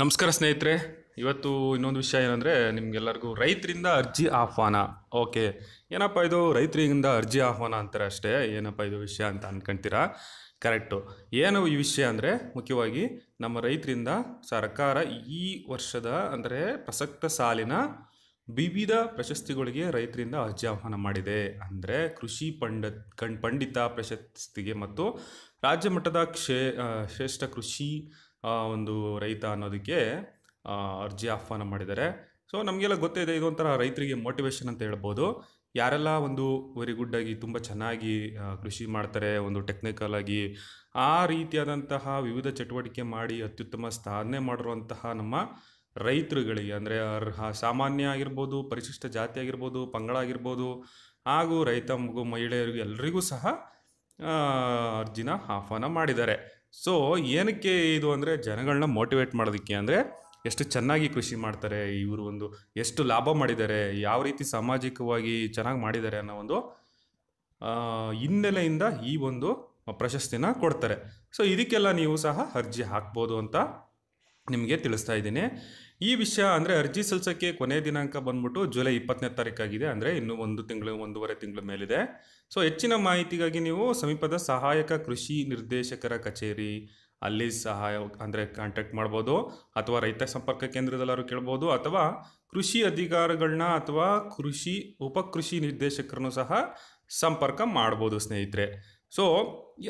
ನಮಸ್ಕಾರ ಸ್ನೇಹಿತರೆ ಇವತ್ತು ಇನ್ನೊಂದು ವಿಷಯ ಏನಂದರೆ ನಿಮಗೆಲ್ಲರಿಗೂ ರೈತರಿಂದ ಅರ್ಜಿ ಆಹ್ವಾನ ಓಕೆ ಏನಪ್ಪ ಇದು ರೈತರಿಂದ ಅರ್ಜಿ ಆಹ್ವಾನ ಅಂತಾರೆ ಅಷ್ಟೇ ಏನಪ್ಪ ಇದು ವಿಷಯ ಅಂತ ಅಂದ್ಕೊಂತೀರಾ ಕರೆಕ್ಟು ಏನು ಈ ವಿಷಯ ಅಂದರೆ ಮುಖ್ಯವಾಗಿ ನಮ್ಮ ರೈತರಿಂದ ಸರ್ಕಾರ ಈ ವರ್ಷದ ಅಂದರೆ ಪ್ರಸಕ್ತ ಸಾಲಿನ ವಿವಿಧ ಪ್ರಶಸ್ತಿಗಳಿಗೆ ರೈತರಿಂದ ಅರ್ಜಿ ಆಹ್ವಾನ ಮಾಡಿದೆ ಅಂದರೆ ಕೃಷಿ ಪಂಡತ್ ಕಣ್ ಪಂಡಿತ ಪ್ರಶಸ್ತಿಗೆ ಮತ್ತು ರಾಜ್ಯ ಮಟ್ಟದ ಕ್ಷೇ ಶ್ರೇಷ್ಠ ಕೃಷಿ ಒಂದು ರೈತ ಅನ್ನೋದಕ್ಕೆ ಅರ್ಜಿ ಆಹ್ವಾನ ಮಾಡಿದ್ದಾರೆ ಸೊ ನಮಗೆಲ್ಲ ಗೊತ್ತಿದೆ ಇದು ಒಂಥರ ರೈತರಿಗೆ ಮೋಟಿವೇಶನ್ ಅಂತ ಹೇಳ್ಬೋದು ಯಾರೆಲ್ಲ ಒಂದು ವೆರಿ ಗುಡ್ ಆಗಿ ತುಂಬ ಚೆನ್ನಾಗಿ ಕೃಷಿ ಮಾಡ್ತಾರೆ ಒಂದು ಟೆಕ್ನಿಕಲ್ ಆಗಿ ಆ ರೀತಿಯಾದಂತಹ ವಿವಿಧ ಚಟುವಟಿಕೆ ಮಾಡಿ ಅತ್ಯುತ್ತಮ ಸಾಧನೆ ಮಾಡಿರುವಂತಹ ನಮ್ಮ ರೈತರುಗಳಿಗೆ ಅಂದರೆ ಅರ್ಹ ಸಾಮಾನ್ಯ ಆಗಿರ್ಬೋದು ಪರಿಶಿಷ್ಟ ಜಾತಿ ಆಗಿರ್ಬೋದು ಪಂಗಡ ಆಗಿರ್ಬೋದು ಹಾಗೂ ರೈತ ಮಗು ಮಹಿಳೆಯರಿಗೂ ಎಲ್ಲರಿಗೂ ಸಹ ಅರ್ಜಿನ ಆಹ್ವಾನ ಮಾಡಿದ್ದಾರೆ ಸೊ ಏನಕ್ಕೆ ಇದು ಅಂದರೆ ಜನಗಳನ್ನ ಮೋಟಿವೇಟ್ ಮಾಡೋದಕ್ಕೆ ಅಂದರೆ ಎಷ್ಟು ಚೆನ್ನಾಗಿ ಕೃಷಿ ಮಾಡ್ತಾರೆ ಇವರು ಒಂದು ಎಷ್ಟು ಲಾಭ ಮಾಡಿದ್ದಾರೆ ಯಾವ ರೀತಿ ಸಾಮಾಜಿಕವಾಗಿ ಚೆನ್ನಾಗಿ ಮಾಡಿದ್ದಾರೆ ಅನ್ನೋ ಒಂದು ಹಿನ್ನೆಲೆಯಿಂದ ಈ ಒಂದು ಪ್ರಶಸ್ತಿನ ಕೊಡ್ತಾರೆ ಸೊ ಇದಕ್ಕೆಲ್ಲ ನೀವು ಸಹ ಅರ್ಜಿ ಹಾಕ್ಬೋದು ಅಂತ ನಿಮಗೆ ತಿಳಿಸ್ತಾ ಇದ್ದೀನಿ ಈ ವಿಷಯ ಅಂದರೆ ಅರ್ಜಿ ಸಲ್ಲಿಸೋಕ್ಕೆ ಕೊನೆಯ ದಿನಾಂಕ ಬಂದ್ಬಿಟ್ಟು ಜುಲೈ ಇಪ್ಪತ್ತನೇ ತಾರೀಕಾಗಿದೆ ಅಂದರೆ ಇನ್ನೂ ಒಂದು ತಿಂಗಳು ಒಂದೂವರೆ ತಿಂಗಳ ಮೇಲಿದೆ ಸೊ ಹೆಚ್ಚಿನ ಮಾಹಿತಿಗಾಗಿ ನೀವು ಸಮೀಪದ ಸಹಾಯಕ ಕೃಷಿ ನಿರ್ದೇಶಕರ ಕಚೇರಿ ಅಲ್ಲಿ ಸಹಾಯ ಅಂದರೆ ಕಾಂಟ್ಯಾಕ್ಟ್ ಮಾಡ್ಬೋದು ಅಥವಾ ರೈತ ಸಂಪರ್ಕ ಕೇಂದ್ರದಲ್ಲಾದ್ರು ಕೇಳ್ಬೋದು ಅಥವಾ ಕೃಷಿ ಅಧಿಕಾರಿಗಳನ್ನ ಅಥವಾ ಕೃಷಿ ಉಪಕೃಷಿ ನಿರ್ದೇಶಕರನ್ನು ಸಹ ಸಂಪರ್ಕ ಮಾಡ್ಬೋದು ಸ್ನೇಹಿತರೆ ಸೊ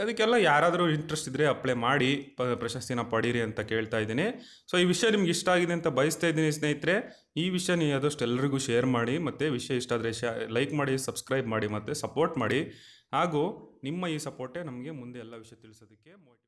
ಅದಕ್ಕೆಲ್ಲ ಯಾರಾದರೂ ಇಂಟ್ರೆಸ್ಟ್ ಇದ್ದರೆ ಅಪ್ಲೈ ಮಾಡಿ ಪ ಪ್ರಶಸ್ತಿನ ಪಡೀರಿ ಅಂತ ಕೇಳ್ತಾ ಇದ್ದೀನಿ ಸೊ ಈ ವಿಷಯ ನಿಮ್ಗೆ ಇಷ್ಟ ಆಗಿದೆ ಅಂತ ಬಯಸ್ತಾ ಇದ್ದೀನಿ ಸ್ನೇಹಿತರೆ ಈ ವಿಷಯ ನೀವು ಆದಷ್ಟು ಎಲ್ಲರಿಗೂ ಶೇರ್ ಮಾಡಿ ಮತ್ತು ವಿಷಯ ಇಷ್ಟ ಆದರೆ ಶೇ ಲೈಕ್ ಮಾಡಿ ಸಬ್ಸ್ಕ್ರೈಬ್ ಮಾಡಿ ಮತ್ತು ಸಪೋರ್ಟ್ ಮಾಡಿ ಹಾಗೂ ನಿಮ್ಮ ಈ ಸಪೋರ್ಟೇ ನಮಗೆ ಮುಂದೆ ಎಲ್ಲ ವಿಷಯ ತಿಳಿಸೋದಕ್ಕೆ ಮೋಟಿವ್